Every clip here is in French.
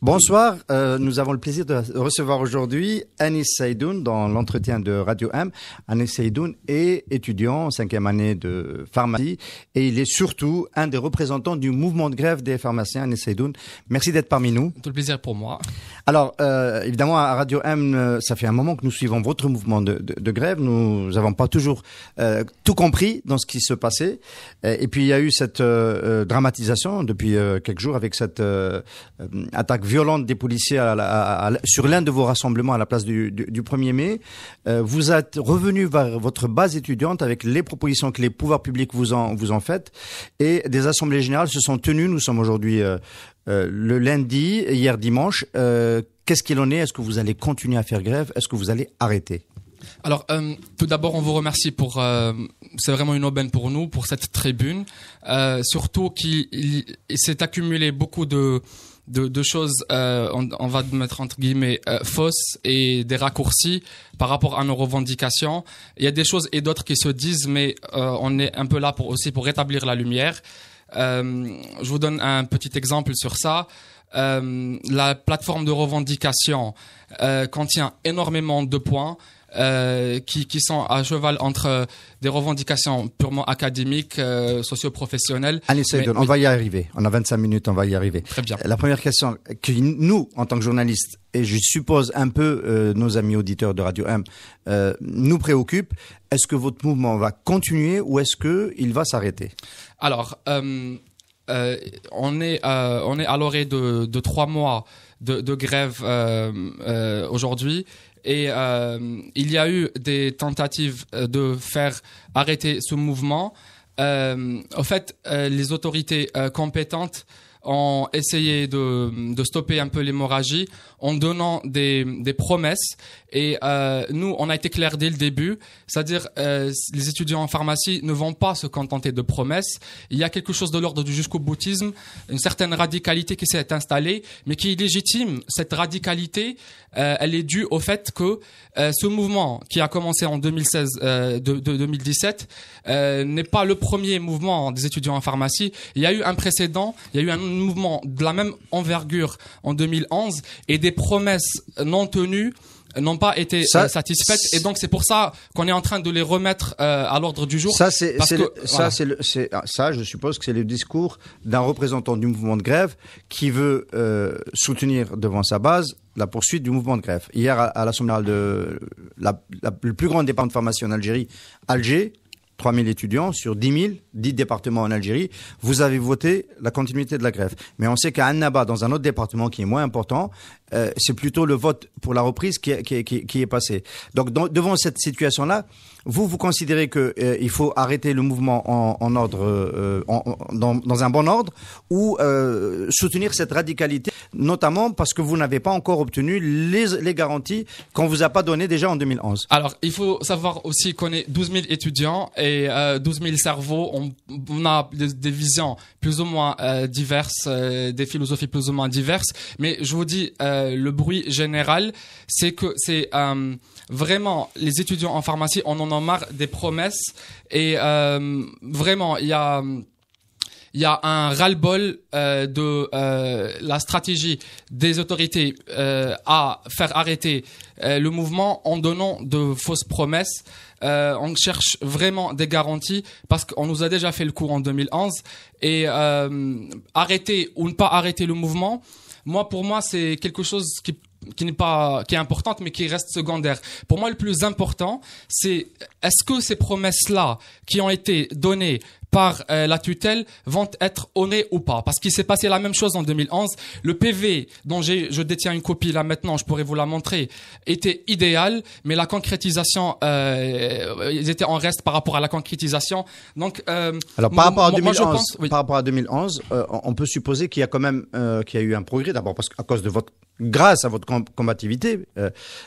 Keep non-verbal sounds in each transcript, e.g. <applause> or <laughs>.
Bonsoir, euh, nous avons le plaisir de recevoir aujourd'hui Anis Saïdoun dans l'entretien de Radio M. Anis Saïdoun est étudiant en cinquième année de pharmacie et il est surtout un des représentants du mouvement de grève des pharmaciens. Anis Saïdoun, merci d'être parmi nous. Tout le plaisir pour moi. Alors, euh, évidemment, à Radio M, euh, ça fait un moment que nous suivons votre mouvement de, grève. Nous n'avons pas toujours euh, tout compris dans ce qui se passait. Et, puis, il y a eu cette dramatisation depuis quelques jours avec cette attaque violente des policiers sur l'un de vos rassemblements à la place du, du, 1er mai. Euh, vous êtes revenu vers votre base étudiante avec les propositions que les pouvoirs publics vous en, vous en faites. Et des assemblées générales se sont tenues. Nous sommes aujourd'hui euh, euh, le lundi, hier dimanche. Qu'est-ce qu'il en est Est-ce que vous allez continuer à faire grève Est-ce que vous allez arrêter alors, tout d'abord, on vous remercie pour. c'est vraiment une aubaine pour nous, pour cette tribune. surtout qu'il s'est accumulé beaucoup de de, choses, euh, on, va mettre entre guillemets, euh, fausses et des raccourcis par rapport à nos revendications. Il y a des choses et d'autres qui se disent, mais euh, on est un peu là pour aussi pour rétablir la lumière. je vous donne un petit exemple sur ça. la plateforme de revendication contient énormément de points euh, qui, sont à cheval entre des revendications purement académiques, socioprofessionnelles. Euh, socio-professionnelles. Allez, on va y arriver. On a 25 minutes, on va y arriver. Très bien. La première question que nous, en tant que journalistes, et je suppose un peu euh, nos amis auditeurs de Radio M, nous préoccupe. Est-ce que votre mouvement va continuer ou est-ce que il va s'arrêter Alors, on est à l'orée de, trois mois de grève aujourd'hui. Et euh, il y a eu des tentatives euh, de faire arrêter ce mouvement. Euh, en fait, euh, les autorités compétentes ont essayé de, stopper un peu l'hémorragie en donnant des, promesses. Et nous, on a été clair dès le début, c'est-à-dire les étudiants en pharmacie ne vont pas se contenter de promesses. Il y a quelque chose de l'ordre du jusqu'au boutisme, une certaine radicalité qui s'est installée, mais qui légitime. Cette radicalité, euh, elle est due au fait que euh, ce mouvement qui a commencé en 2016, euh, de, de, 2017, n'est pas le premier mouvement des étudiants en pharmacie. Il y a eu un précédent, il y a eu un mouvement de la même envergure en 2011 et des promesses non tenues euh, n'ont pas été euh, satisfaites et donc c'est pour ça qu'on est en train de les remettre euh, à l'ordre du jour. Ça c'est ça je suppose que c'est le discours d'un représentant du mouvement de grève qui veut soutenir devant sa base la poursuite du mouvement de grève. Hier à, l'Assemblée l'Assemblée de la, le plus grand département de formation en Algérie, Alger, 3 000 étudiants sur 10 000, 10 départements en Algérie, vous avez voté la continuité de la grève. Mais on sait qu'à Annaba, dans un autre département qui est moins important, euh, c'est plutôt le vote pour la reprise qui, qui, qui, qui est passé. Donc devant cette situation-là, vous vous considérez que euh, il faut arrêter le mouvement en, en ordre, euh, dans, dans, un bon ordre, ou soutenir cette radicalité, notamment parce que vous n'avez pas encore obtenu les, les garanties qu'on vous a pas données déjà en 2011. Alors il faut savoir aussi qu'on est 12 000 étudiants et 12 000 cerveaux. On, on a des, visions plus ou moins diverses, des philosophies plus ou moins diverses, mais je vous dis. Euh, le bruit général, c'est que c'est euh, vraiment les étudiants en pharmacie, on en a marre des promesses et euh, vraiment il y a un ras-le-bol de la stratégie des autorités à faire arrêter le mouvement en donnant de fausses promesses. on cherche vraiment des garanties parce qu'on nous a déjà fait le coup en 2011 et arrêter ou ne pas arrêter le mouvement, moi, pour moi, c'est quelque chose qui n'est pas qui est importante mais qui reste secondaire. Pour moi le plus important c'est est-ce que ces promesses là qui ont été données par euh, la tutelle vont être honnés ou pas. Parce qu'il s'est passé la même chose en 2011. Le PV dont je détiens une copie là maintenant, je pourrais vous la montrer, était idéal, mais la concrétisation, euh, ils étaient en reste par rapport à la concrétisation. Donc, euh, alors par rapport, pense, par rapport à 2011, on peut supposer qu'il y a quand même qu'il y a eu un progrès d'abord parce qu'à cause de votre grâce à votre combativité,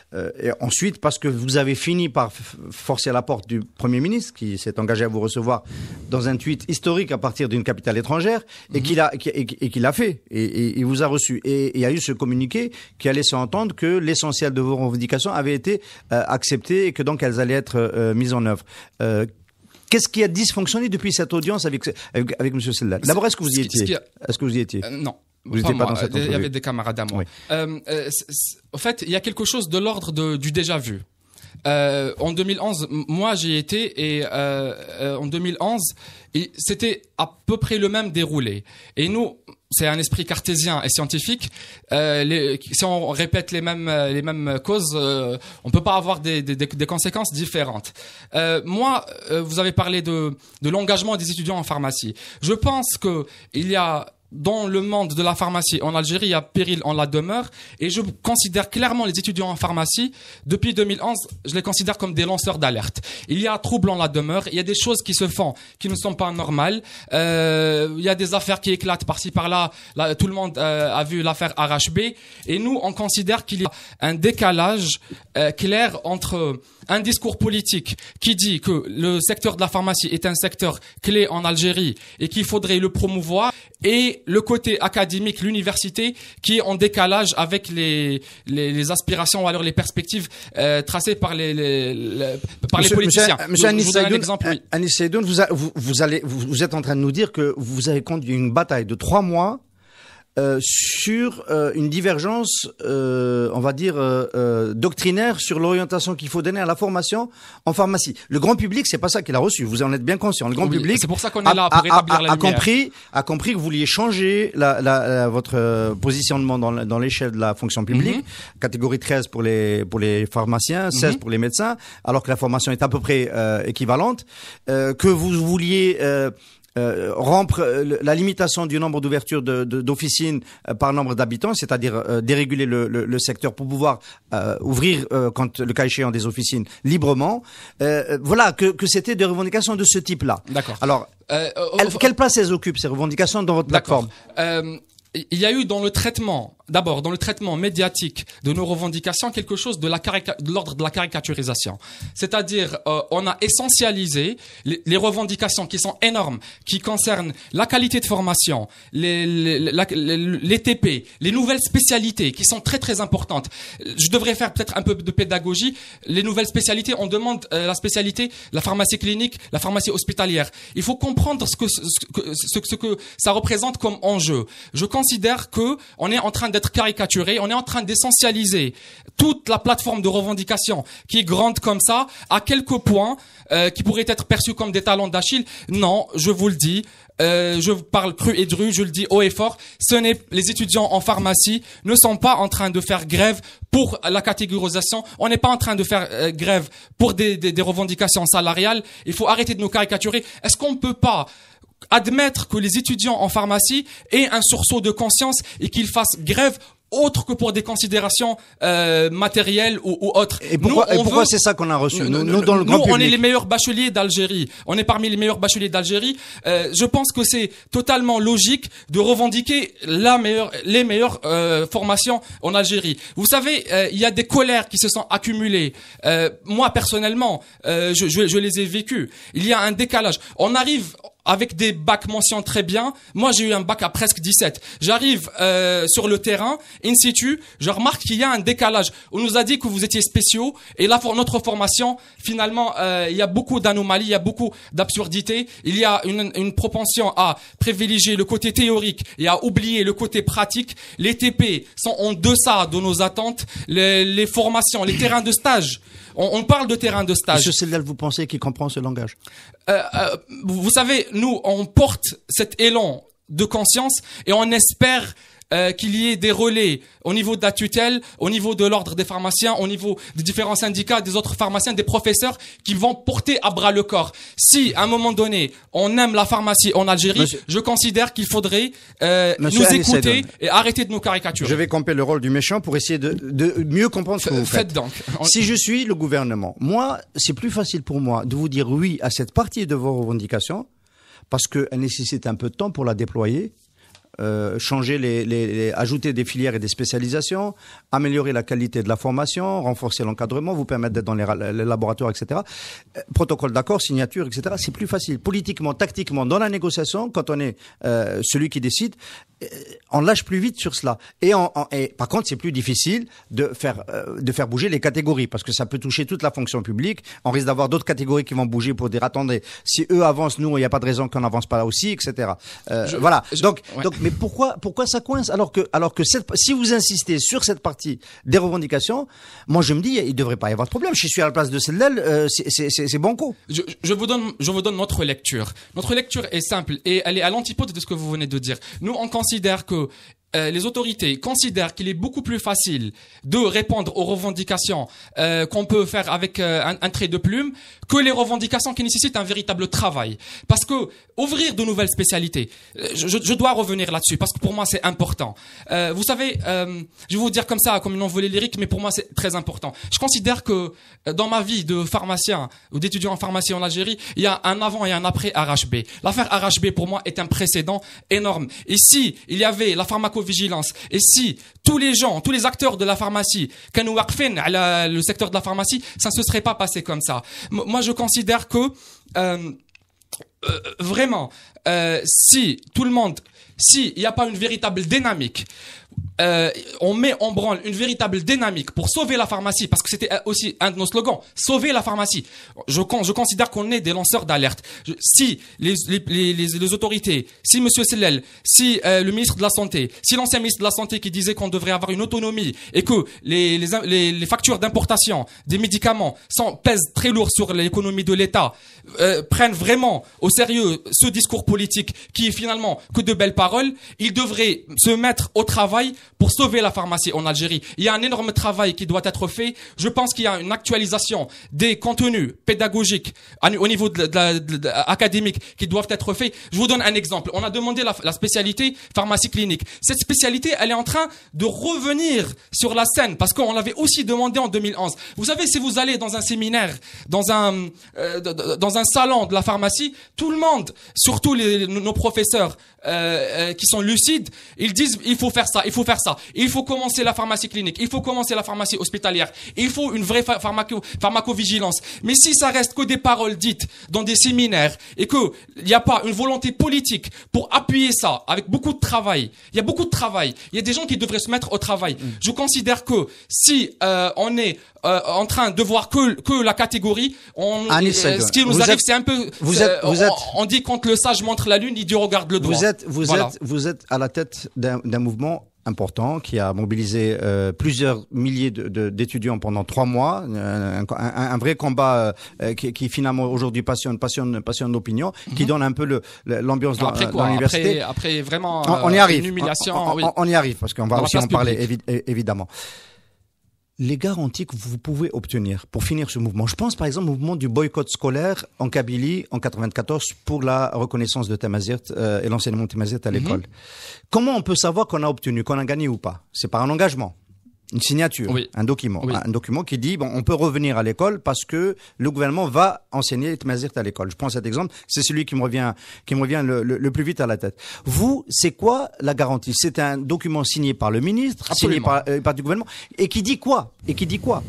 et ensuite parce que vous avez fini par forcer la porte du Premier ministre qui s'est engagé à vous recevoir dans un un historique à partir d'une capitale étrangère et mhm. qu'il a fait et, il vous a reçu et il y a eu ce communiqué qui a laissé entendre que l'essentiel de vos revendications avait été euh, accepté et que donc elles allaient être euh, euh, mises en œuvre. Qu'est-ce qui a dysfonctionné depuis cette audience avec avec, monsieur M. Selda D'abord, est-ce que vous y étiez est que vous étiez Non. Vous pas, pas dans cette Il y avait des camarades à moi. en fait, il y a quelque chose de l'ordre du déjà vu. Euh, en 2011, moi j'y étais et euh, euh, en 2011, c'était à peu près le même déroulé. Et nous, c'est un esprit cartésien et scientifique. Euh, les, si on répète les mêmes les mêmes causes, euh, on peut pas avoir des, des, des conséquences différentes. Euh, moi, vous avez parlé de de l'engagement des étudiants en pharmacie. Je pense que il y a dans le monde de la pharmacie en Algérie il y a péril en la demeure et je considère clairement les étudiants en pharmacie depuis 2011 je les considère comme des lanceurs d'alerte il y a trouble en la demeure il y a des choses qui se font qui ne sont pas normales euh, il y a des affaires qui éclatent par-ci par-là tout le monde euh, a vu l'affaire RHB. et nous on considère qu'il y a un décalage euh, clair entre un discours politique qui dit que le secteur de la pharmacie est un secteur clé en Algérie et qu'il faudrait le promouvoir, et le côté académique, l'université, qui est en décalage avec les, les, aspirations ou alors les perspectives euh, tracées par les, par les politiciens. Monsieur, vous, vous, allez, vous êtes en train de nous dire que vous avez conduit une bataille de trois mois euh, sur euh, une divergence, euh, on va dire, doctrinaire sur l'orientation qu'il faut donner à la formation en pharmacie. Le grand public, c'est pas ça qu'il a reçu. Vous en êtes bien conscient. Le grand public, c'est pour qu'on a, compris, a compris que vous vouliez changer votre positionnement dans, l'échelle de la fonction publique, mhm. catégorie 13 pour les pour les pharmaciens, 16 mhm. pour les médecins, alors que la formation est à peu près équivalente, que vous vouliez euh, rompre euh, la limitation du nombre d'ouvertures d'officines de, euh, par nombre d'habitants, c'est-à-dire euh, déréguler le, le, secteur pour pouvoir ouvrir, quand le cas échéant, des officines librement. voilà, que, que c'était des revendications de ce type-là. D'accord. Alors, quelle place elles occupent, ces revendications, dans votre plateforme Il y a eu dans le traitement d'abord, dans le traitement médiatique de nos revendications, quelque chose de l'ordre de, la caricaturisation. C'est-à-dire, euh, on a essentialisé les, revendications qui sont énormes, qui concernent la qualité de formation, les, les, TP, les nouvelles spécialités qui sont très très importantes. Je devrais faire peut-être un peu de pédagogie. Les nouvelles spécialités, on demande euh, la spécialité, la pharmacie clinique, la pharmacie hospitalière. Il faut comprendre ce que, ce, que ça représente comme enjeu. Je considère que on est en train d'être caricaturé, on est en train d'essentialiser toute la plateforme de revendication qui est grande comme ça à quelques points euh, qui pourraient être perçus comme des talons d'Achille. Non, je vous le dis, euh, je parle cru et dru, je le dis haut et fort, ce n'est les étudiants en pharmacie ne sont pas en train de faire grève pour la catégorisation, on n'est pas en train de faire euh, grève pour des, revendications salariales, il faut arrêter de nous caricaturer. Est-ce qu'on ne peut pas admettre que les étudiants en pharmacie aient un sursaut de conscience et qu'ils fassent grève autre que pour des considérations euh, matérielles ou, autres. Et pourquoi, pourquoi c'est ça qu'on a reçu nous, dans le on est les meilleurs bacheliers d'Algérie. On est parmi les meilleurs bacheliers d'Algérie. Euh, je pense que c'est totalement logique de revendiquer la meilleure, les meilleures euh, formations en Algérie. Vous savez, il y a des colères qui se sont accumulées. moi personnellement, je, je, je les ai vécues. Il y a un décalage. On arrive, avec des bacs mention très bien. Moi, j'ai eu un bac à presque 17. J'arrive euh, sur le terrain, in situ, je remarque qu'il y a un décalage. On nous a dit que vous étiez spéciaux, et là, pour notre formation, finalement, euh, il y a beaucoup d'anomalies, il y a beaucoup d'absurdités. Il y a une, propension à privilégier le côté théorique et à oublier le côté pratique. Les TP sont en deçà de nos attentes. Les, les formations, les terrains de stage on, parle de terrain de stage. Monsieur Seldal, vous pensez qui comprend ce langage euh, euh, Vous savez, nous, on porte cet élan de conscience et on espère euh, qu'il y ait des relais au niveau de la tutelle, au niveau de l'ordre des pharmaciens, au niveau des différents syndicats, des autres pharmaciens, des professeurs qui vont porter à bras le corps. Si à un moment donné on aime la pharmacie en Algérie, je considère qu'il faudrait euh, nous écouter et arrêter de nous caricaturer. Je vais camper le rôle du méchant pour essayer de, mieux comprendre ce que vous faites. donc. Si je suis le gouvernement, moi c'est plus facile pour moi de vous dire oui à cette partie de vos revendications parce qu'elle nécessite un peu de temps pour la déployer euh, changer les, les, ajouter des filières et des spécialisations, améliorer la qualité de la formation, renforcer l'encadrement, vous permettre d'être dans les, laboratoires, etc. Euh, protocole d'accord, signature, etc. C'est plus facile. Politiquement, tactiquement, dans la négociation, quand on est euh, celui qui décide, on lâche plus vite sur cela. Et, en et par contre, c'est plus difficile de faire de faire bouger les catégories parce que ça peut toucher toute la fonction publique. On risque d'avoir d'autres catégories qui vont bouger pour dire attendez, si eux avancent, nous, il n'y a pas de raison qu'on n'avance pas là aussi, etc. voilà. donc, donc, mais pourquoi, pourquoi ça coince alors que, alors que cette, si vous insistez sur cette partie des revendications, moi je me dis, il devrait pas y avoir de problème. Je suis à la place de celle là euh, c'est banco. Je, je, vous donne, je vous donne notre lecture. Notre lecture est simple et elle est à l'antipode de ce que vous venez de dire. Nous, on considère que euh, les autorités considèrent qu'il est beaucoup plus facile de répondre aux revendications euh, qu'on peut faire avec euh, un, trait de plume que les revendications qui nécessitent un véritable travail. Parce que ouvrir de nouvelles spécialités, je, dois revenir là-dessus parce que pour moi c'est important. vous savez, je vais vous dire comme ça, comme une volé lyrique, mais pour moi c'est très important. Je considère que dans ma vie de pharmacien ou d'étudiant en pharmacie en Algérie, il y a un avant et un après RHB. L'affaire RHB pour moi est un précédent énorme. Ici, il y avait la pharmacologie vigilance Et si tous les gens, tous les acteurs de la pharmacie, le secteur de la pharmacie, ça ne se serait pas passé comme ça. Moi, je considère que euh, euh, vraiment, euh, si tout le monde, s'il n'y a pas une véritable dynamique euh, on met en branle une véritable dynamique pour sauver la pharmacie, parce que c'était euh, aussi un de nos slogans, sauver la pharmacie. Je, je considère qu'on est des lanceurs d'alerte. Si les, les, autorités, si Monsieur Sellel, si euh, le ministre de la Santé, si l'ancien ministre de la Santé qui disait qu'on devrait avoir une autonomie et que les, les, factures d'importation des médicaments pèsent très lourd sur l'économie de l'État, prennent vraiment au sérieux ce discours politique qui est finalement que de belles paroles, ils devraient se mettre au travail pour sauver la pharmacie en Algérie. Il y a un énorme travail qui doit être fait. Je pense qu'il y a une actualisation des contenus pédagogiques au niveau de, académique qui doivent être faits. Je vous donne un exemple. On a demandé la, spécialité pharmacie clinique. Cette spécialité, elle est en train de revenir sur la scène parce qu'on l'avait aussi demandé en 2011. Vous savez, si vous allez dans un séminaire, dans un euh, dans un salon de la pharmacie, tout le monde, surtout les, nos professeurs euh, euh, qui sont lucides, ils disent il faut faire ça, il faut faire ça. Il faut commencer la pharmacie clinique. Il faut commencer la pharmacie hospitalière. Il faut une vraie pharmacovigilance. Mais si ça reste que des paroles dites dans des séminaires et que il n'y a pas une volonté politique pour appuyer ça avec beaucoup de travail, il y a beaucoup de travail. Il y a des gens qui devraient se mettre au travail. Mm. Je considère que si euh, on est euh, en train de voir que que la catégorie, on, euh, ce qui nous arrive, c'est un peu. Vous on, dit quand le sage montre la lune, il dit regarde le doigt. Vous êtes, vous êtes, vous êtes à la tête d'un mouvement important qui a mobilisé euh, plusieurs milliers d'étudiants de, d'étudiants pendant trois mois, euh, un, vrai combat euh, qui, qui, finalement aujourd'hui passionne, passionne, passionne l'opinion, qui mhm. donne un peu l'ambiance de l'université. Après, après, vraiment on, y arrive. une humiliation. On, y arrive parce qu'on va aussi en parler évidemment les garanties que vous pouvez obtenir pour finir ce mouvement Je pense par exemple au mouvement du boycott scolaire en Kabylie en 94 pour la reconnaissance de Tamazirt euh, et l'enseignement de Tamazirt à mhm. l'école. Comment on peut savoir qu'on a obtenu, qu'on a gagné ou pas C'est par un engagement une signature, un document, un document qui dit bon, on peut revenir à l'école parce que le gouvernement va enseigner les Tmazirt à l'école. Je prends cet exemple, c'est celui qui me revient, qui me revient le, plus vite à la tête. Vous, c'est quoi la garantie C'est un document signé par le ministre, signé par, le euh, par, du gouvernement, et qui dit quoi Et qui dit quoi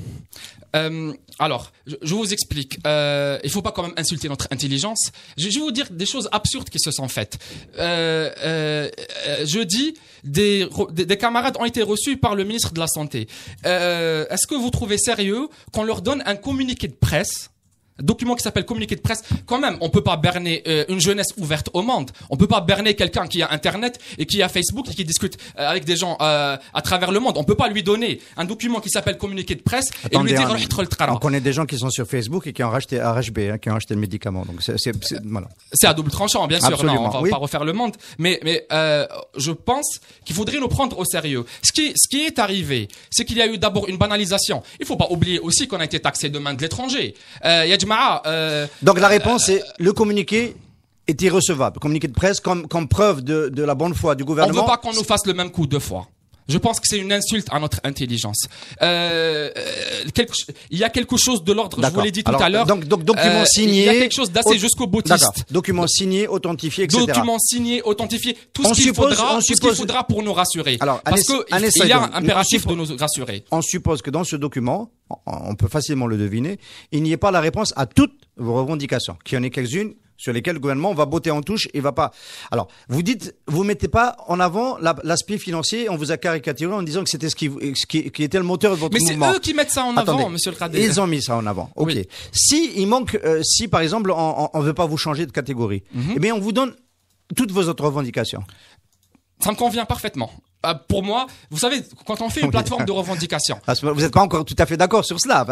euh, alors, je, vous explique. Euh, il faut pas quand même insulter notre intelligence. Je, vais vous dire des choses absurdes qui se sont faites. Euh, euh jeudi, des, camarades ont été reçus par le ministre de la Santé. Euh, est-ce que vous trouvez sérieux qu'on leur donne un communiqué de presse un document qui s'appelle communiqué de presse. Quand même, on peut pas berner euh, une jeunesse ouverte au monde. On peut pas berner quelqu'un qui a Internet et qui a Facebook et qui discute euh, avec des gens euh, à travers le monde. On peut pas lui donner un document qui s'appelle communiqué de presse et lui dire on, hein, on connaît des gens qui sont sur Facebook et qui ont racheté RHB, hein, qui ont acheté le médicament. Donc c'est c'est voilà. C'est à double tranchant, bien sûr. on va pas refaire le monde, mais mais je pense qu'il faudrait nous prendre au sérieux. Ce qui ce qui est arrivé, c'est qu'il y a eu d'abord une banalisation. Il faut pas oublier aussi qu'on a été taxé de main de l'étranger. Il euh, Donc la réponse euh, est le communiqué est irrecevable. Communiqué de presse comme, preuve de, de la bonne foi du gouvernement. On ne veut pas qu'on nous fasse le même coup deux fois. Je pense que c'est une insulte à notre intelligence. Euh, euh il y a quelque chose de l'ordre, je vous l'ai dit tout à l'heure. Donc, donc documents euh, Il y a quelque chose d'assez jusqu'au boutiste. Documents signé, authentifié, etc. Document signé, authentifié, tout ce qu'il faudra, pour nous rassurer. Alors, Parce qu'il y a un impératif de nous rassurer. On suppose que dans ce document, on peut facilement le deviner, il n'y ait pas la réponse à toutes vos revendications, qu'il y en ait quelques-unes sur lesquels le gouvernement va botter en touche et va pas. Alors, vous dites, vous mettez pas en avant l'aspect financier, on vous a caricaturé en disant que c'était ce qui, qui, était le moteur de votre mouvement. Mais c'est eux qui mettent ça en avant, monsieur le Président. Ils ont mis ça en avant. OK. Oui. Si il manque euh, si par exemple on, on veut pas vous changer de catégorie, mhm. eh bien on vous donne toutes vos autres revendications. Ça me convient parfaitement. Bah, pour moi, vous savez, quand on fait une plateforme de revendication, ah, vous n'êtes pas encore tout à fait d'accord sur cela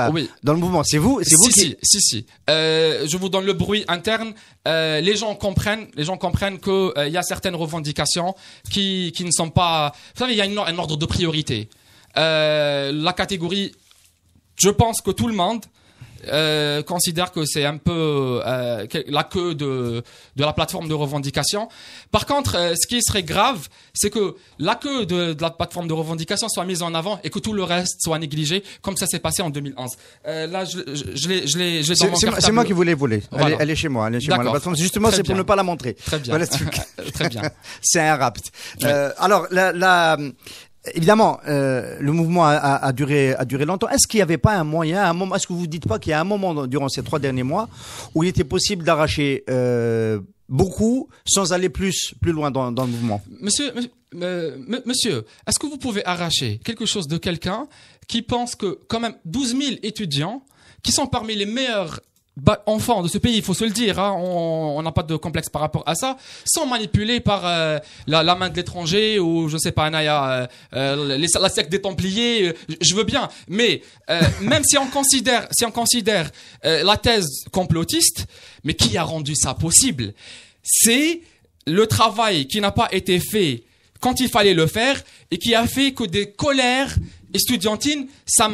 dans le mouvement. C'est vous, c'est vous si, qui... si, si, si. Euh, je vous donne le bruit interne. Euh, les gens comprennent, les gens comprennent que euh, il y a certaines revendications qui qui ne sont pas. Vous savez, il y a un ordre de priorité. la catégorie, je pense que tout le monde euh, considère que c'est un peu euh, la queue de, de la plateforme de revendication. Par contre, euh, ce qui serait grave, c'est que la queue de, la plateforme de revendication soit mise en avant et que tout le reste soit négligé, comme ça s'est passé en 2011. Euh, là, je, l'ai, je l'ai, C'est moi qui voulais voler. Voilà. Elle, est chez moi. justement, c'est pour ne pas la montrer. Très bien. <laughs> Très bien. <laughs> c'est un rapt. alors, la Évidemment, euh, le mouvement a, a, duré, a duré longtemps. Est-ce qu'il n'y avait pas un moyen, un moment, est-ce que vous ne dites pas qu'il y a un moment durant ces trois derniers mois où il était possible d'arracher euh, beaucoup sans aller plus, plus loin dans, dans le mouvement Monsieur, monsieur est-ce que vous pouvez arracher quelque chose de quelqu'un qui pense que quand même 12 000 étudiants qui sont parmi les meilleurs bah, enfants de ce pays, il faut se le dire, hein. on n'a pas de complexe par rapport à ça, sont manipulés par euh, la, main de l'étranger ou je sais pas, Anaya, euh, euh, la secte des Templiers, je veux bien, mais <laughs> même si on considère, si on considère la thèse complotiste, mais qui a rendu ça possible C'est le travail qui n'a pas été fait quand il fallait le faire et qui a fait que des colères estudiantine, ça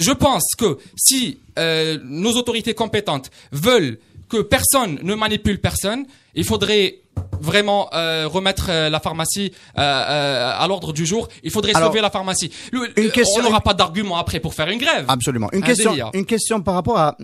Je pense que si euh, nos autorités compétentes veulent que personne ne manipule personne, il faudrait vraiment euh, remettre euh, la pharmacie euh, à l'ordre du jour. Il faudrait sauver la pharmacie. une question, on n'aura pas d'argument après pour faire une grève. Absolument. Une question, une question par rapport à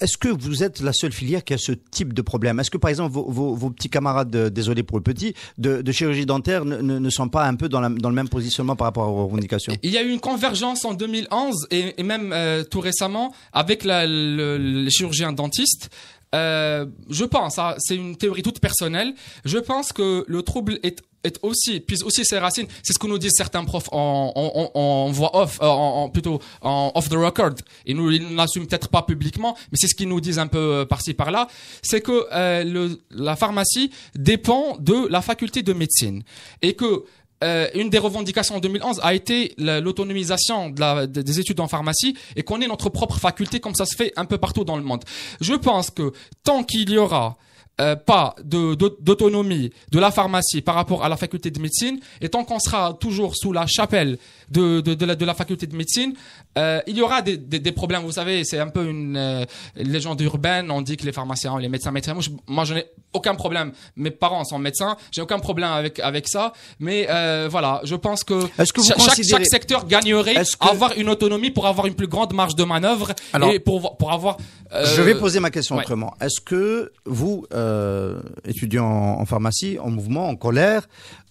est-ce que vous êtes la seule filière qui a ce type de problème Est-ce que par exemple vos, vos, vos petits camarades, désolé pour le petit, de, de chirurgie dentaire ne, ne, sont pas un peu dans, la, dans, le même positionnement par rapport aux revendications Il y a eu une convergence en 2011 et, même tout récemment avec la, le, le chirurgien dentiste. Euh, je pense, hein, c'est une théorie toute personnelle, je pense que le trouble est est aussi puis aussi ses racines c'est ce que nous disent certains profs en, en, voix off euh, en, plutôt en off the record et nous ils l'assument peut-être pas publiquement mais c'est ce qu'ils nous disent un peu euh, par-ci par-là c'est que le, la pharmacie dépend de la faculté de médecine et que euh, une des revendications en 2011 a été l'autonomisation de la, des études en pharmacie et qu'on ait notre propre faculté comme ça se fait un peu partout dans le monde. Je pense que tant qu'il y aura euh, pas d'autonomie de, de la pharmacie par rapport à la faculté de médecine, et tant qu'on sera toujours sous la chapelle de, de la, la, faculté de médecine, euh, il y aura des, des, problèmes. Vous savez, c'est un peu une légende urbaine. On dit que les pharmaciens, les médecins, médecins moi, je n'ai aucun problème. Mes parents sont médecins, j'ai aucun problème avec avec ça. Mais euh, voilà, je pense que, chaque, chaque, secteur gagnerait à avoir une autonomie pour avoir une plus grande marge de manœuvre et pour pour avoir. Euh, je vais poser ma question autrement. Est-ce que vous, euh, étudiant en pharmacie, en mouvement, en colère,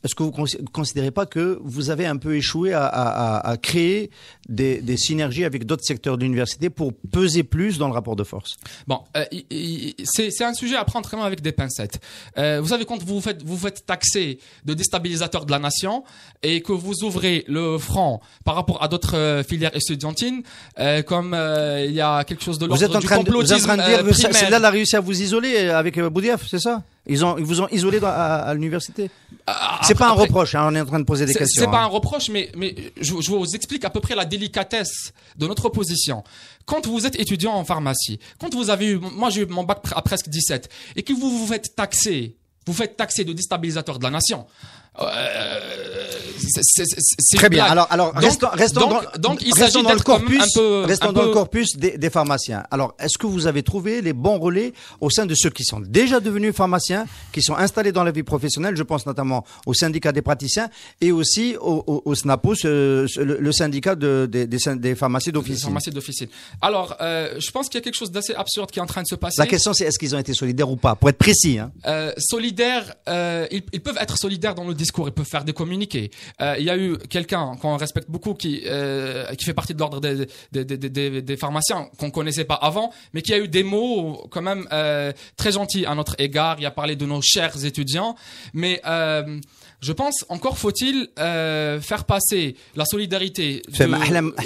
est-ce que vous ne considérez pas que vous avez un peu échoué à, créer des, synergies avec d'autres secteurs de l'université pour peser plus dans le rapport de force Bon, euh, c'est un sujet à prendre vraiment avec des pincettes. Euh, vous savez, quand vous faites, vous faites taxer de déstabilisateur de la nation et que vous ouvrez le front par rapport à d'autres euh, filières étudiantines, comme il y a quelque chose de l'ordre du complotisme. vous êtes en train de dire que c'est là a réussi à vous isoler avec Boudiaf, c'est ça ils ont, ils vous ont isolé à, l'université l'université. Ah, ah, c'est pas un reproche. Hein, on est en train de poser des questions. C'est n'est pas hein. un reproche, mais mais je, je, vous explique à peu près la délicatesse de notre position. Quand vous êtes étudiant en pharmacie, quand vous avez eu, moi j'ai eu mon bac à presque 17, et que vous vous faites taxer, vous faites taxer de déstabilisateur de la nation. Euh, c'est très bien. Alors, alors restons, dans, le corpus, corpus des, pharmaciens. Alors, est-ce que vous avez trouvé les bons relais au sein de ceux qui sont déjà devenus pharmaciens, qui sont installés dans la vie professionnelle Je pense notamment au syndicat des praticiens et aussi au, au, le, syndicat de, des, des, des, pharmacies d'officine. Alors, euh, je pense qu'il y a quelque chose d'assez absurde qui est en train de se passer. La question, c'est est-ce qu'ils ont été solidaires ou pas Pour être précis. Hein. Euh, solidaires, euh, ils, ils peuvent être solidaires dans le discours, ils peuvent faire des communiqués il euh, y a eu quelqu'un qu'on respecte beaucoup qui euh, qui fait partie de l'ordre des, des, pharmaciens qu'on connaissait pas avant, mais qui a eu des mots quand même euh, très gentils à notre égard. Il a parlé de nos chers étudiants, mais je pense encore faut-il euh, faire passer la solidarité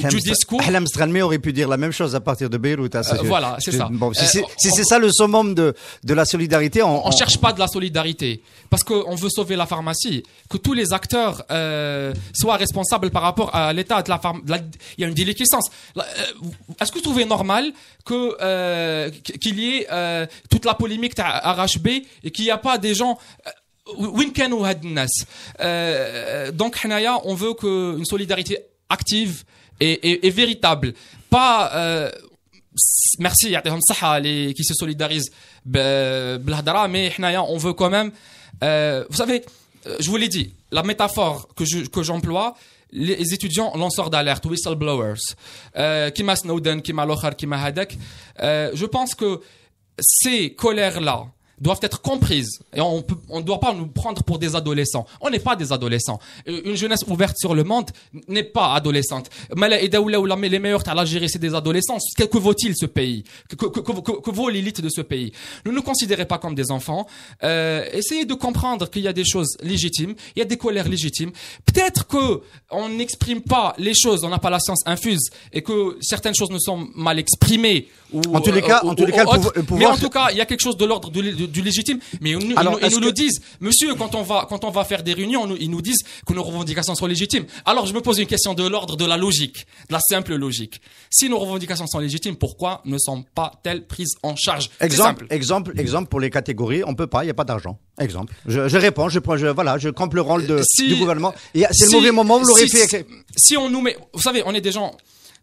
du discours. Ahlam Stralmé aurait pu dire la même chose à partir de Beyrouth. Hein, euh, voilà, c'est ça. Bon, si euh, c'est ça le summum de, de la solidarité, on, ne cherche pas de la solidarité parce qu'on veut sauver la pharmacie, que tous les acteurs euh, soient responsables par rapport à l'état de la pharmacie. Il y a une déliquescence. Est-ce que vous trouvez normal que qu'il y ait toute la polémique à RHB et qu'il n'y a pas des gens euh, donc, on veut une solidarité active et véritable. Pas euh, merci à tous gens qui se solidarisent bla mais on veut quand même. Euh, vous savez, je vous l'ai dit, la métaphore que j'emploie, les étudiants lanceurs d'alerte, whistleblowers, Kima Snowden, Kima Lochard, Kima Hadek. Je pense que ces colères-là, doivent être comprises. Et on ne on doit pas nous prendre pour des adolescents. On n'est pas des adolescents. Euh, une jeunesse ouverte sur le monde n'est pas adolescente. Mais Les meilleurs à l'Algérie, c'est des adolescents. Que, que vaut-il ce pays que, que vaut l'élite de ce pays Ne nous considérez pas comme des enfants. Euh, essayez de comprendre qu'il y a des choses légitimes, il y a des colères légitimes. Peut-être que on n'exprime pas les choses, on n'a pas la science infuse et que certaines choses ne sont mal exprimées en tous les euh, cas, en tous les cas, Mais en tout cas, il y a quelque chose de l'ordre du légitime. Mais ils, nous le disent, monsieur, quand on va quand on va faire des réunions, ils nous disent que nos revendications sont légitimes. Alors je me pose une question de l'ordre de la logique, de la simple logique. Si nos revendications sont légitimes, pourquoi ne sont pas telles prises en charge Exemple, exemple, exemple pour les catégories, on peut pas, il y a pas d'argent. Exemple. Je, je, réponds, je, voilà, je campe le rôle de, euh, du gouvernement. C'est le mauvais moment, vous l'aurez fait. Si on nous met, vous savez, on est des gens.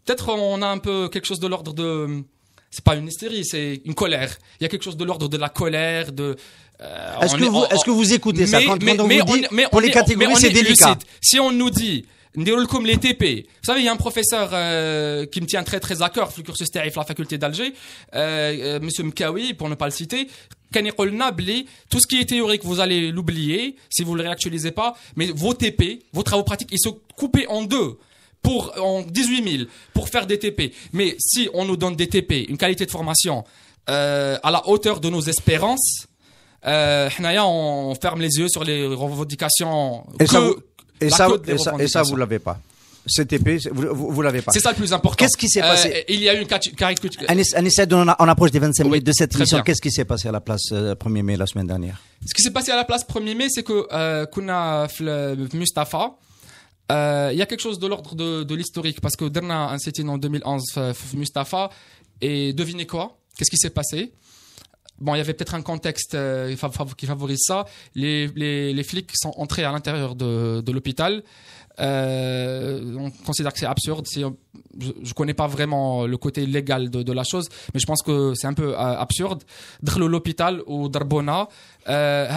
Peut-être on a un peu quelque chose de l'ordre de c'est pas une hystérie, c'est une colère. Il y a quelque chose de l'ordre de la colère, de. Euh, est-ce que, est, que, vous écoutez ça quand, mais, on vous dit, Pour les catégories, c'est délicat. Si on nous dit. comme les TP. Vous savez, il y a un professeur euh, qui me tient très très à cœur, Flucursus Terif, la faculté d'Alger, euh, euh, Monsieur Mkawi, pour ne pas le citer, tout ce qui est théorique, vous allez l'oublier si vous le réactualisez pas. Mais vos TP, vos travaux pratiques, ils sont coupés en deux pour en 18 000 pour faire des TP. Mais si on nous donne des TP, une qualité de formation euh, à la hauteur de nos espérances, euh, on ferme les yeux sur les revendications. Et que, ça, vous, et ça, et ça, vous l'avez pas. CTP, vous, vous, vous l'avez pas. C'est ça le plus important. Qu'est-ce qui s'est euh, passé Il y a eu une caricature. On on approche des 25 000 de cette émission. Qu'est-ce qui s'est passé à la place 1er euh, mai la semaine dernière Ce qui s'est passé à la place 1er mai, c'est que kuna Mustafa, il euh, y a quelque chose de l'ordre de, de l'historique parce que dernier un en 2011 euh, Mustafa et devinez quoi qu'est-ce qui s'est passé bon, il y avait peut-être un contexte euh, qui favorise ça. Les, les, les, flics sont entrés à l'intérieur de, de l'hôpital. Euh, on considère que c'est absurde. Euh, je ne connais pas vraiment le côté légal de, la chose, mais je pense que c'est un peu euh, absurde. Drle l'hôpital ou Darbona, euh,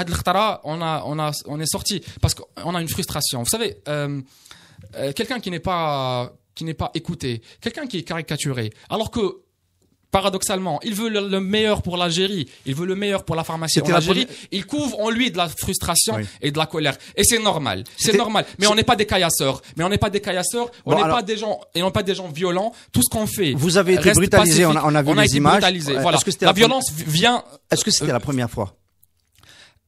on, a, on, a, on est sorti parce qu'on a une frustration. Vous savez, quelqu'un qui n'est pas qui n'est pas écouté, quelqu'un qui est caricaturé, alors que paradoxalement, il veut le, meilleur pour l'Algérie, il veut le meilleur pour la pharmacie en Algérie, il couvre en lui de la frustration et de la colère. Et c'est normal, c'est normal. Mais on n'est pas des caillasseurs, mais on n'est pas des caillasseurs, on n'est pas des gens, et on pas des gens violents. Tout ce qu'on fait. Vous avez été brutalisé, on a, vu images. la violence vient. Est-ce que c'était euh, la première fois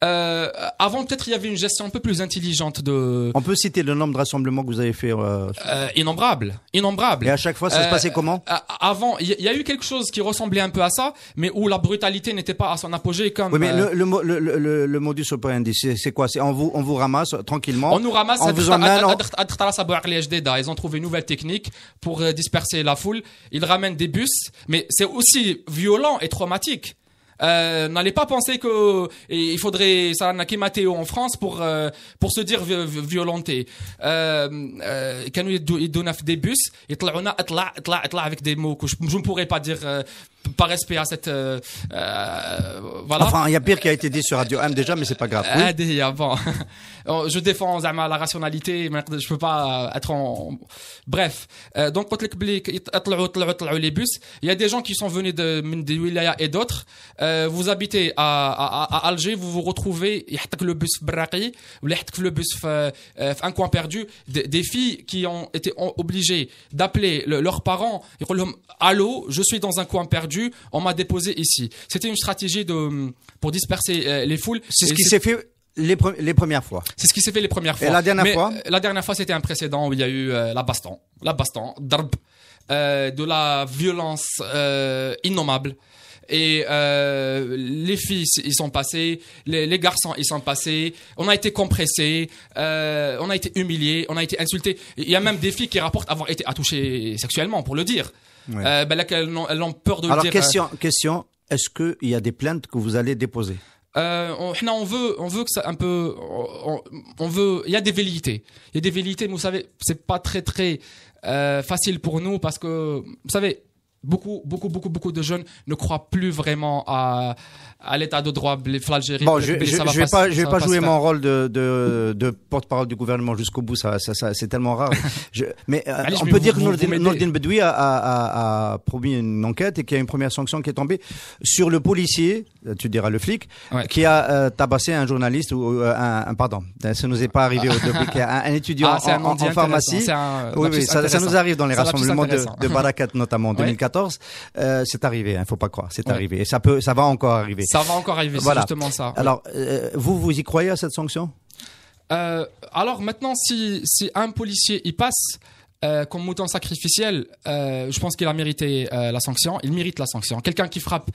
euh, avant, peut-être, il y avait une gestion un peu plus intelligente de. On peut citer le nombre de rassemblements que vous avez fait. Euh... euh innombrable, innombrable. Et à chaque fois, ça se passait euh, comment Avant, il y, a eu quelque chose qui ressemblait un peu à ça, mais où la brutalité n'était pas à son apogée comme. Oui, mais le, le, le, modus operandi, c'est quoi C'est on vous on vous ramasse tranquillement. On nous ramasse. On vous emmène. Ils ont trouvé une nouvelle technique pour disperser la foule. Ils ramènent des bus, mais c'est aussi violent et traumatique. Euh, N'allez pas penser que il faudrait Saranaki Matteo en France pour euh, pour se dire violenté. Quand ils a des bus, ils avec des mots que je ne pourrais pas dire euh, par respect à cette euh, euh, voilà. Enfin, il y a pire qui a été dit sur Radio M déjà, mais c'est pas grave. Oui. Ah, <laughs> oh, je défends la rationalité, mais je peux pas euh, être en bref. Donc quand les bus, il y a des gens qui sont venus de des et d'autres. Vous habitez à, Alger, vous vous retrouvez le bus Braqi ou le bus un coin perdu des, filles qui ont été obligées d'appeler leurs parents et allô, je suis dans un coin perdu on m'a déposé ici. C'était une stratégie de, pour disperser euh, les foules. C'est ce qui s'est fait les, premières fois. C'est ce qui s'est fait les premières fois. la dernière fois La dernière fois, c'était un précédent où il y a eu euh, la baston. La baston, euh, de la violence innommable. Et les filles, ils sont passés, les, garçons, ils sont passés. On a été compressés, on a été humiliés, on a été insultés. Il y a même des filles qui rapportent avoir été touchées sexuellement, pour le dire. Euh, ben là, elles, ont, peur de Alors, dire. Euh, question, question est-ce qu'il y a des plaintes que vous allez déposer euh, on, veut, on veut que ça un peu, on, veut, il y a des velléités, il y a des velléités, mais vous savez, c'est pas très très euh, facile pour nous parce que, vous savez, beaucoup, beaucoup, beaucoup, beaucoup de jeunes ne croient plus vraiment à, l'état de droit l'Algérie. Bon, je ne vais pas, jouer mon rôle de, porte-parole du gouvernement jusqu'au bout, ça, c'est tellement rare. <laughs> mais euh, on peut dire que Nordin Bedoui a, promis une enquête et qu'il y a une première sanction qui est tombée sur le policier, tu diras le flic, qui a euh, tabassé un journaliste ou euh, un, pardon, ça nous est pas arrivé <laughs> depuis, un, un, étudiant ah, en, un pharmacie. oui, oui ça, nous arrive dans les rassemblements de, de Barakat notamment en <laughs> 2014. Euh, c'est arrivé. Il hein, faut pas croire, c'est arrivé. Et ça peut, ça va encore arriver. Ça va encore arriver. C'est justement ça. Alors, euh, vous vous y croyez à cette sanction euh, Alors maintenant, si si un policier y passe. comme mouton sacrificiel, je pense qu'il a mérité la sanction. Il mérite la sanction. Quelqu'un qui frappe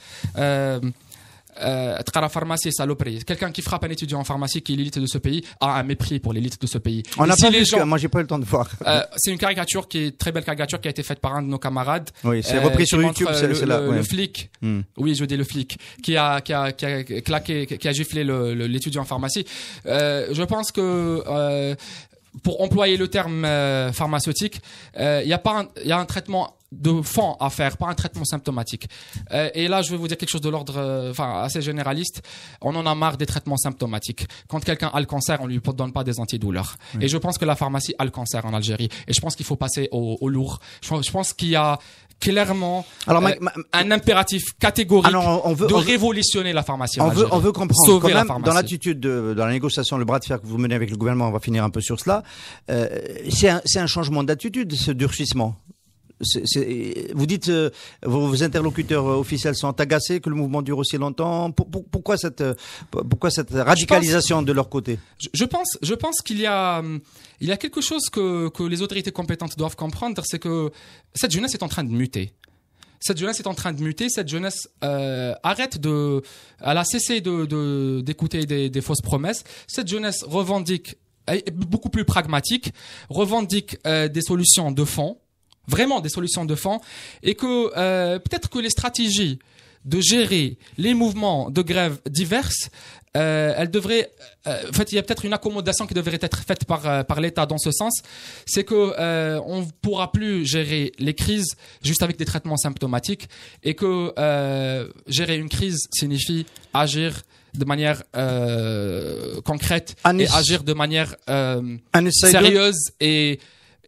euh, pharmacie saloperie. Quelqu'un qui frappe un étudiant en pharmacie qui est l'élite de ce pays a un mépris pour l'élite de ce pays. On n'a si les moi j'ai pas eu le temps de voir. Euh, c'est une caricature qui est très belle caricature qui a été faite par un de nos camarades. Oui, c'est euh, repris sur YouTube. Euh, le, le, flic. Hmm. Oui, je dis le flic qui a qui a, qui a claqué, qui a giflé l'étudiant en pharmacie. je pense que pour employer le terme pharmaceutique, il y a pas il y a un traitement de fond à faire, pas un traitement symptomatique. Euh, et là, je vais vous dire quelque chose de l'ordre euh, enfin, assez généraliste. On en a marre des traitements symptomatiques. Quand quelqu'un a le cancer, on lui donne pas des antidouleurs. Et je pense que la pharmacie a le cancer en Algérie. Et je pense qu'il faut passer au, lourd. Je, pense qu'il y a clairement euh, un impératif catégorique ah de révolutionner la pharmacie. On veut, comprendre Sauver quand même, dans l'attitude, de, dans la négociation, le bras de fer que vous menez avec le gouvernement, on va finir un peu sur cela, c'est un, un, changement d'attitude, ce durcissement vous dites euh, vos, interlocuteurs euh, officiels sont agacés que le mouvement dure aussi longtemps. pourquoi cette euh, pourquoi cette radicalisation de leur côté je, pense je pense qu'il y a euh, il y a quelque chose que, que les autorités compétentes doivent comprendre, c'est que cette jeunesse est en train de muter cette jeunesse est en train de muter, cette jeunesse arrête de, elle a cessé de d'écouter des, des, fausses promesses, cette jeunesse revendique est beaucoup plus pragmatique, revendique des solutions de fond, vraiment des solutions de fond, et que euh, peut-être que les stratégies de gérer les mouvements de grève diverses, euh, elle devrait, euh, en fait, il y a peut-être une accommodation qui devrait être faite par euh, par l'État dans ce sens, c'est que on pourra plus gérer les crises juste avec des traitements symptomatiques et que gérer une crise signifie agir de manière concrète et agir de manière sérieuse et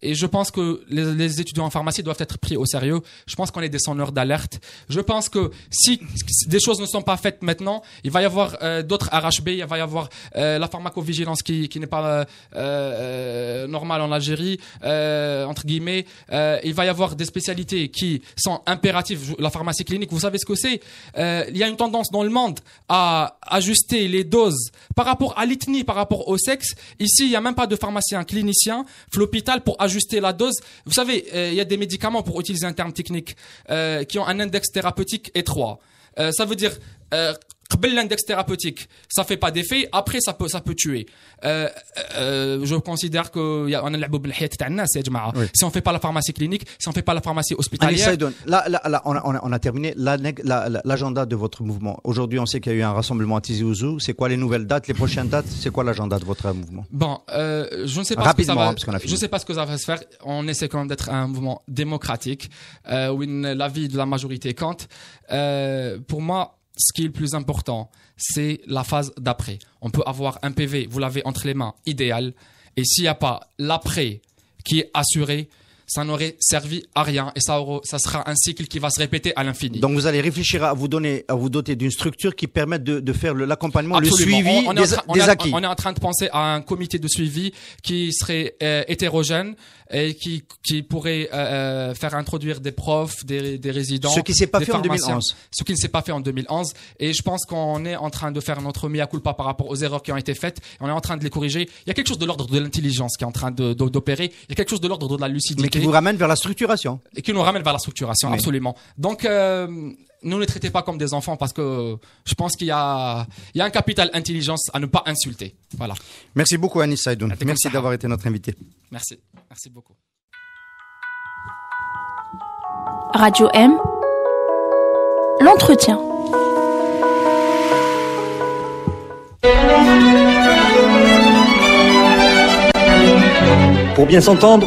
et je pense que les, étudiants en pharmacie doivent être pris au sérieux. Je pense qu'on est des sonneurs d'alerte. Je pense que si des choses ne sont pas faites maintenant, il va y avoir euh, d'autres RHB, il va y avoir euh, la pharmacovigilance qui, qui n'est pas euh, normale en Algérie, entre guillemets. il va y avoir des spécialités qui sont impératives. La pharmacie clinique, vous savez ce que c'est Il y a une tendance dans le monde à ajuster les doses par rapport à l'ethnie, par rapport au sexe. Ici, il n'y a même pas de pharmacien clinicien, l'hôpital pour ajuster ajuster la dose. Vous savez, euh, il y a des médicaments, pour utiliser un terme technique, euh, qui ont un index thérapeutique étroit. Euh, ça veut dire Bel l'index thérapeutique, ça fait pas d'effet, après ça peut ça peut tuer. Euh, euh, euh je considère que y a on a oui. Si on fait pas la pharmacie clinique, si on fait pas la pharmacie hospitalière. là, on, a, on a terminé l'agenda de votre mouvement. Aujourd'hui, on sait qu'il y a eu un rassemblement à Tizi Ouzou. C'est quoi les nouvelles dates, les prochaines dates C'est quoi l'agenda de votre mouvement Bon, euh, je ne sais pas ce que ça va, sais pas ce que ça va se faire. On essaie quand même d'être un mouvement démocratique euh, où vie de la majorité compte. pour moi ce qui est le plus important, c'est la phase d'après. On peut avoir un PV, vous l'avez entre les mains, idéal. Et s'il n'y a pas l'après qui est assuré, ça n'aurait servi à rien et ça, ça sera un cycle qui va se répéter à l'infini. Donc vous allez réfléchir à vous donner, à vous doter d'une structure qui permette de, de faire l'accompagnement, le suivi on, des, acquis. On est en train de penser à un comité de suivi qui serait euh, hétérogène et qui, qui pourrait euh, euh, faire introduire des profs, des, des résidents. Ce qui s'est pas fait en 2011. Ce qui ne s'est pas fait en 2011. Et je pense qu'on est en train de faire notre mea culpa par rapport aux erreurs qui ont été faites. On est en train de les corriger. Il y a quelque chose de l'ordre de l'intelligence qui est en train d'opérer. Il y a quelque chose de l'ordre de la lucidité qui vous ramène vers la structuration. Et qui nous ramène vers la structuration, absolument. Donc, euh, ne nous traitez pas comme des enfants parce que euh, je pense qu'il y a, il y a un capital intelligence à ne pas insulter. Voilà. Merci beaucoup, Anis Saïdoun. Merci d'avoir été notre invité. Merci. Merci beaucoup. Radio M. L'entretien. Pour bien s'entendre,